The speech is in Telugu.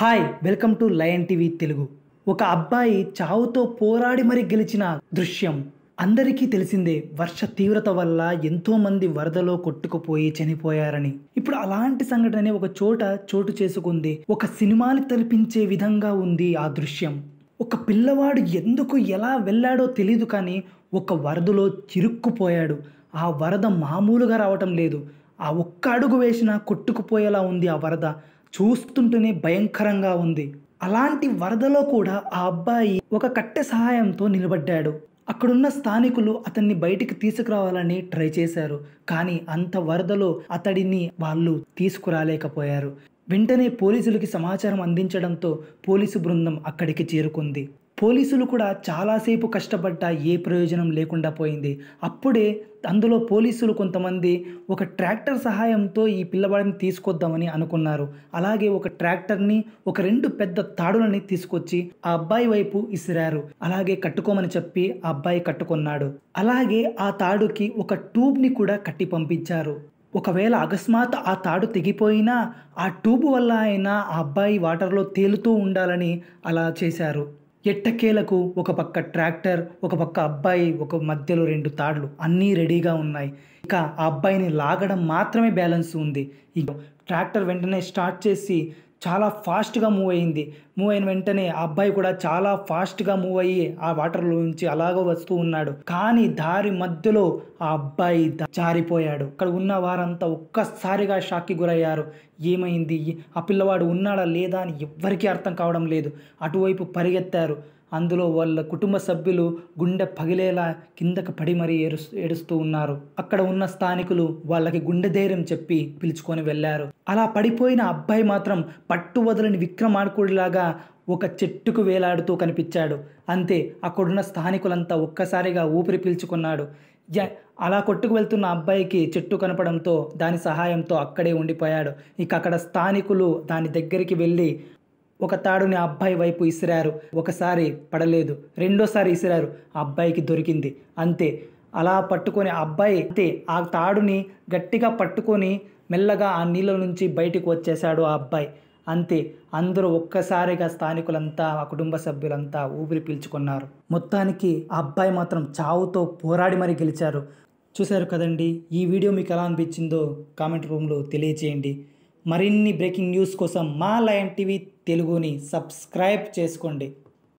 hi welcome to Lion TV Telugu ఒక అబ్బాయి చావుతో పోరాడి మరి గెలిచిన దృశ్యం అందరికీ తెలిసిందే వర్ష తీవ్రత వల్ల ఎంతోమంది వరదలో కొట్టుకుపోయి చనిపోయారని ఇప్పుడు అలాంటి సంఘటనే ఒక చోట చోటు చేసుకుంది ఒక సినిమాని తలపించే విధంగా ఉంది ఆ దృశ్యం ఒక పిల్లవాడు ఎందుకు ఎలా వెళ్ళాడో తెలీదు కానీ ఒక వరదలో చిరుక్కుపోయాడు ఆ వరద మామూలుగా రావటం లేదు ఆ ఒక్క అడుగు వేసినా కొట్టుకుపోయేలా ఉంది ఆ వరద చూస్తుంటేనే భయంకరంగా ఉంది అలాంటి వరదలో కూడా ఆ అబ్బాయి ఒక కట్టె సహాయంతో నిలబడ్డాడు అక్కడున్న స్థానికులు అతన్ని బయటికి తీసుకురావాలని ట్రై చేశారు కానీ అంత వరదలో అతడిని వాళ్ళు తీసుకురాలేకపోయారు వెంటనే పోలీసులకి సమాచారం అందించడంతో పోలీసు బృందం అక్కడికి చేరుకుంది పోలీసులు కూడా చాలాసేపు కష్టపడ్డా ఏ ప్రయోజనం లేకుండా పోయింది అప్పుడే అందులో పోలీసులు కొంతమంది ఒక ట్రాక్టర్ సహాయంతో ఈ పిల్లవాడిని తీసుకొద్దామని అనుకున్నారు అలాగే ఒక ట్రాక్టర్ని ఒక రెండు పెద్ద తాడులని తీసుకొచ్చి ఆ అబ్బాయి వైపు ఇసిరారు అలాగే కట్టుకోమని చెప్పి ఆ అబ్బాయి కట్టుకున్నాడు అలాగే ఆ తాడుకి ఒక ట్యూబ్ని కూడా కట్టి పంపించారు ఒకవేళ అకస్మాత్ ఆ తాడు తెగిపోయినా ఆ ట్యూబ్ వల్ల అయినా ఆ అబ్బాయి వాటర్లో తేలుతూ ఉండాలని అలా చేశారు ఎట్టకేలకు ఒక పక్క ట్రాక్టర్ ఒక పక్క అబ్బాయి ఒక మధ్యలో రెండు తాడ్లు అన్నీ రెడీగా ఉన్నాయి ఇక ఆ అబ్బాయిని లాగడం మాత్రమే బ్యాలెన్స్ ఉంది ఇక ట్రాక్టర్ వెంటనే స్టార్ట్ చేసి చాలా ఫాస్ట్గా మూవ్ అయింది మూవ్ అయిన వెంటనే ఆ అబ్బాయి కూడా చాలా ఫాస్ట్గా మూవ్ అయ్యి ఆ వాటర్లో నుంచి అలాగో వస్తూ ఉన్నాడు కానీ దారి మధ్యలో ఆ అబ్బాయి జారిపోయాడు అక్కడ ఉన్న వారంతా ఒక్కసారిగా షాక్కి గురయ్యారు ఏమైంది ఆ పిల్లవాడు ఉన్నాడా లేదా అని ఎవ్వరికీ అర్థం కావడం లేదు అటువైపు పరిగెత్తారు అందులో వాళ్ళ కుటుంబ సభ్యులు గుండె పగిలేలా కిందకు పడి మరీ ఏడుస్ ఏడుస్తూ ఉన్నారు అక్కడ ఉన్న స్థానికులు వాళ్ళకి గుండె ధైర్యం చెప్పి పిలుచుకొని వెళ్ళారు అలా పడిపోయిన అబ్బాయి మాత్రం పట్టు వదలని విక్రమార్కుడిలాగా ఒక చెట్టుకు వేలాడుతూ కనిపించాడు అంతే అక్కడున్న స్థానికులంతా ఒక్కసారిగా ఊపిరి పీల్చుకున్నాడు అలా కొట్టుకు వెళ్తున్న అబ్బాయికి చెట్టు కనపడంతో దాని సహాయంతో అక్కడే ఉండిపోయాడు ఇక అక్కడ స్థానికులు దాని దగ్గరికి వెళ్ళి ఒక తాడుని ఆ అబ్బాయి వైపు ఇసిరారు ఒకసారి పడలేదు రెండోసారి ఇసిరారు ఆ అబ్బాయికి దొరికింది అంతే అలా పట్టుకొని అబ్బాయి అంతే ఆ తాడుని గట్టిగా పట్టుకొని మెల్లగా ఆ నీళ్ళ నుంచి బయటకు వచ్చేశాడు ఆ అబ్బాయి అంతే అందరూ ఒక్కసారిగా స్థానికులంతా ఆ కుటుంబ సభ్యులంతా ఊపిరి పీల్చుకున్నారు మొత్తానికి ఆ అబ్బాయి మాత్రం చావుతో పోరాడి మరీ గెలిచారు చూశారు కదండి ఈ వీడియో మీకు ఎలా అనిపించిందో కామెంట్ రూమ్లో తెలియజేయండి మరిన్ని బ్రేకింగ్ న్యూస్ కోసం మా లయన్ టీవీ తెలుగుని సబ్స్క్రైబ్ చేసుకోండి